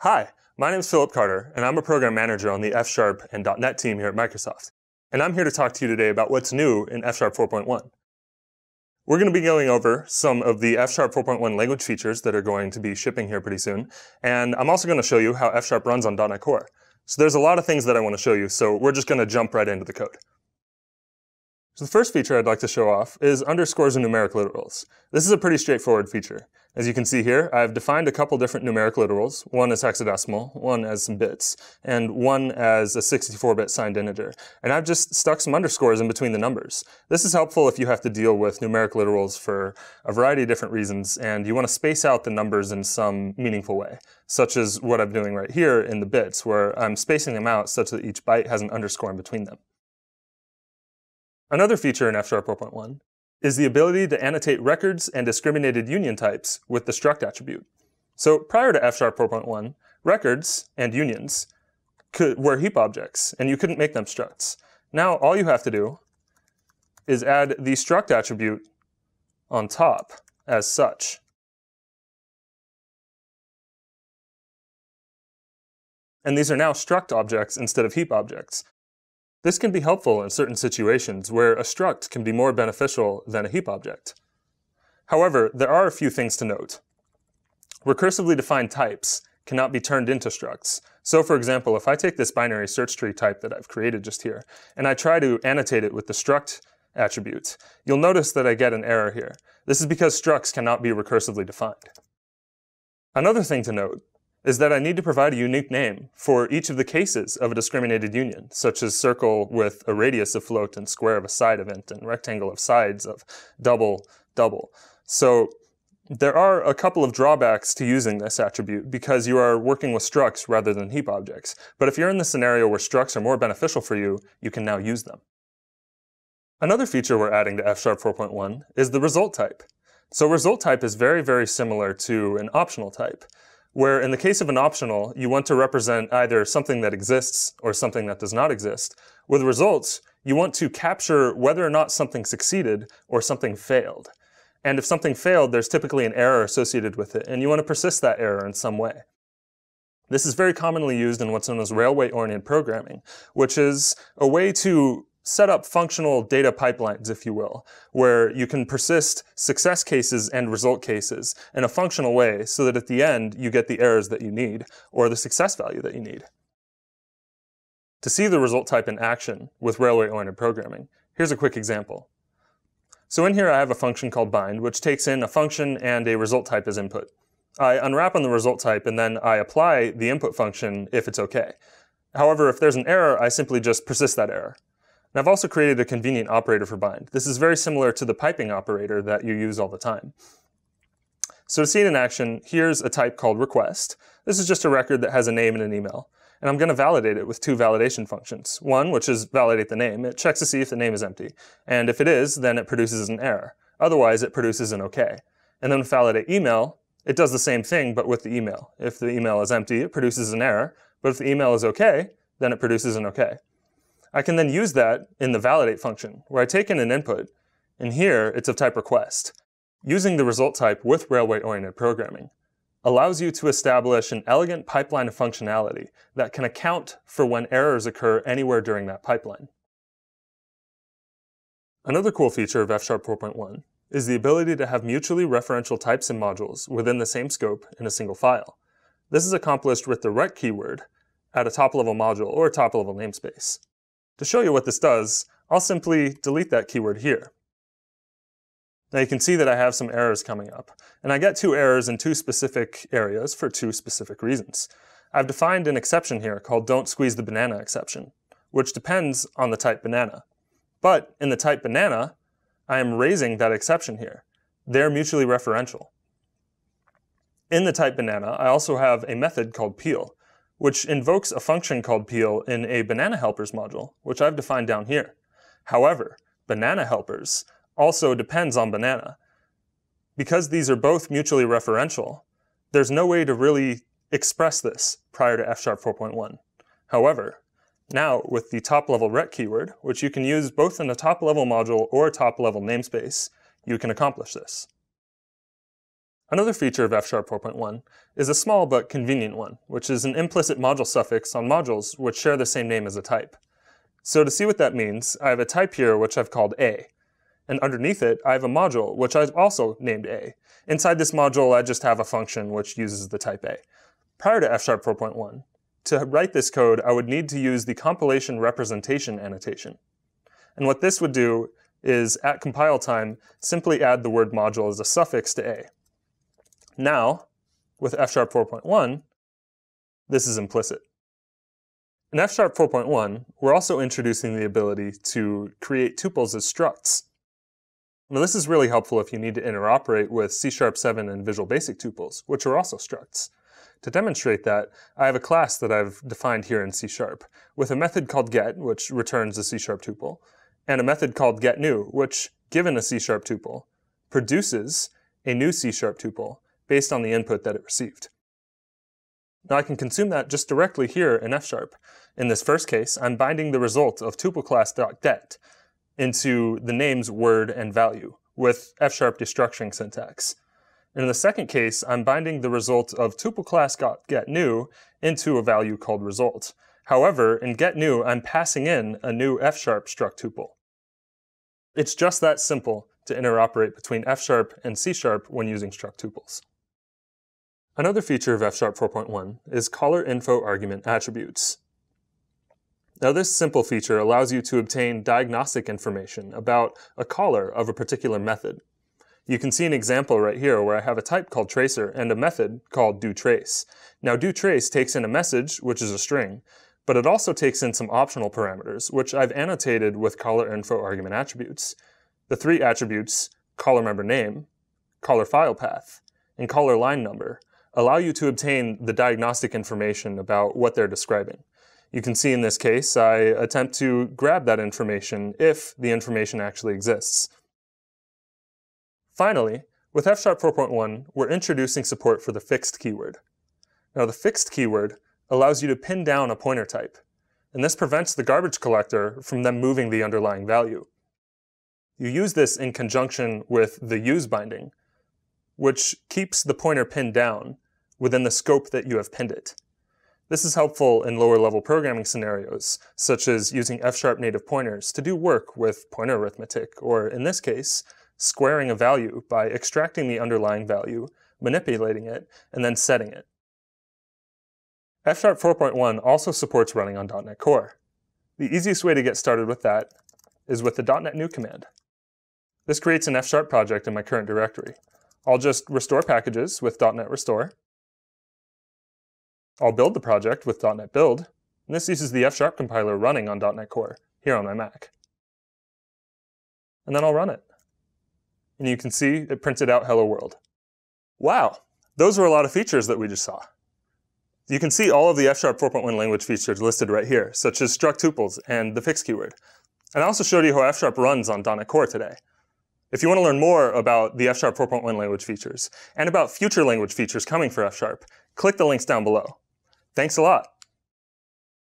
Hi, my name is Philip Carter, and I'm a program manager on the F Sharp and .NET team here at Microsoft. And I'm here to talk to you today about what's new in F Sharp 4.1. We're going to be going over some of the F Sharp 4.1 language features that are going to be shipping here pretty soon. And I'm also going to show you how F Sharp runs on .NET Core. So there's a lot of things that I want to show you, so we're just going to jump right into the code. So the first feature I'd like to show off is underscores and numeric literals. This is a pretty straightforward feature. As you can see here, I've defined a couple different numeric literals, one as hexadecimal, one as some bits, and one as a 64-bit signed integer. And I've just stuck some underscores in between the numbers. This is helpful if you have to deal with numeric literals for a variety of different reasons, and you want to space out the numbers in some meaningful way, such as what I'm doing right here in the bits, where I'm spacing them out such that each byte has an underscore in between them. Another feature in F-sharp 4.1 is the ability to annotate records and discriminated union types with the struct attribute. So prior to F-sharp 4.1, records and unions could, were heap objects, and you couldn't make them structs. Now all you have to do is add the struct attribute on top as such. And these are now struct objects instead of heap objects. This can be helpful in certain situations where a struct can be more beneficial than a heap object. However, there are a few things to note. Recursively defined types cannot be turned into structs. So for example, if I take this binary search tree type that I've created just here, and I try to annotate it with the struct attribute, you'll notice that I get an error here. This is because structs cannot be recursively defined. Another thing to note is that I need to provide a unique name for each of the cases of a discriminated union, such as circle with a radius of float and square of a side event and rectangle of sides of double, double. So there are a couple of drawbacks to using this attribute because you are working with structs rather than heap objects. But if you're in the scenario where structs are more beneficial for you, you can now use them. Another feature we're adding to F-sharp 4.1 is the result type. So result type is very, very similar to an optional type where in the case of an optional, you want to represent either something that exists or something that does not exist. With results, you want to capture whether or not something succeeded or something failed. And if something failed, there's typically an error associated with it, and you want to persist that error in some way. This is very commonly used in what's known as railway-oriented programming, which is a way to set up functional data pipelines, if you will, where you can persist success cases and result cases in a functional way so that at the end you get the errors that you need or the success value that you need. To see the result type in action with railway-oriented programming, here's a quick example. So in here I have a function called bind, which takes in a function and a result type as input. I unwrap on the result type and then I apply the input function if it's okay. However, if there's an error, I simply just persist that error. And I've also created a convenient operator for bind. This is very similar to the piping operator that you use all the time. So to see it in action, here's a type called request. This is just a record that has a name and an email. And I'm going to validate it with two validation functions. One, which is validate the name. It checks to see if the name is empty. And if it is, then it produces an error. Otherwise, it produces an OK. And then validate email, it does the same thing, but with the email. If the email is empty, it produces an error. But if the email is OK, then it produces an OK. I can then use that in the validate function, where I take in an input, and here it's of type request. Using the result type with railway-oriented programming allows you to establish an elegant pipeline of functionality that can account for when errors occur anywhere during that pipeline. Another cool feature of F# 4.1 is the ability to have mutually referential types and modules within the same scope in a single file. This is accomplished with the rect keyword at a top-level module or top-level namespace. To show you what this does, I'll simply delete that keyword here. Now you can see that I have some errors coming up, and I get two errors in two specific areas for two specific reasons. I've defined an exception here called don't squeeze the banana exception, which depends on the type banana. But in the type banana, I am raising that exception here. They're mutually referential. In the type banana, I also have a method called peel, which invokes a function called peel in a banana helpers module, which I've defined down here. However, banana helpers also depends on banana. Because these are both mutually referential, there's no way to really express this prior to F-sharp 4.1. However, now with the top-level ret keyword, which you can use both in a top-level module or a top-level namespace, you can accomplish this. Another feature of F-sharp 4.1 is a small but convenient one, which is an implicit module suffix on modules which share the same name as a type. So to see what that means, I have a type here which I've called A. And underneath it, I have a module which I've also named A. Inside this module, I just have a function which uses the type A. Prior to F-sharp 4.1, to write this code, I would need to use the compilation representation annotation. And what this would do is, at compile time, simply add the word module as a suffix to A. Now, with F sharp 4.1, this is implicit. In F sharp 4.1, we're also introducing the ability to create tuples as structs. Now this is really helpful if you need to interoperate with C Sharp 7 and Visual Basic tuples, which are also structs. To demonstrate that, I have a class that I've defined here in C Sharp, with a method called get, which returns a C Sharp tuple, and a method called getNew, which, given a C Sharp tuple, produces a new C Sharp tuple based on the input that it received. Now I can consume that just directly here in F-sharp. In this first case, I'm binding the result of tuple into the name's word and value with F-sharp destructuring syntax. In the second case, I'm binding the result of tuple into a value called result. However, in getNew, I'm passing in a new F-sharp struct tuple. It's just that simple to interoperate between F-sharp and C-sharp when using struct tuples. Another feature of F-sharp 4.1 is caller info argument attributes. Now this simple feature allows you to obtain diagnostic information about a caller of a particular method. You can see an example right here where I have a type called tracer and a method called doTrace. Now doTrace takes in a message, which is a string, but it also takes in some optional parameters, which I've annotated with caller info argument attributes. The three attributes, caller member name, caller file path, and caller line number, allow you to obtain the diagnostic information about what they're describing. You can see in this case, I attempt to grab that information if the information actually exists. Finally, with f 4.1, we're introducing support for the fixed keyword. Now the fixed keyword allows you to pin down a pointer type, and this prevents the garbage collector from then moving the underlying value. You use this in conjunction with the use binding, which keeps the pointer pinned down within the scope that you have pinned it. This is helpful in lower level programming scenarios, such as using F-sharp native pointers to do work with pointer arithmetic, or in this case, squaring a value by extracting the underlying value, manipulating it, and then setting it. F-sharp 4.1 also supports running on .NET Core. The easiest way to get started with that is with the .NET new command. This creates an F-sharp project in my current directory. I'll just restore packages with .NET restore, I'll build the project with .NET Build, and this uses the F-sharp compiler running on .NET Core here on my Mac. And then I'll run it. And you can see it printed out hello world. Wow, those were a lot of features that we just saw. You can see all of the F-sharp 4.1 language features listed right here, such as struct tuples and the fix keyword. And I also showed you how F-sharp runs on .NET Core today. If you want to learn more about the F-sharp 4.1 language features and about future language features coming for F-sharp, click the links down below. Thanks a lot.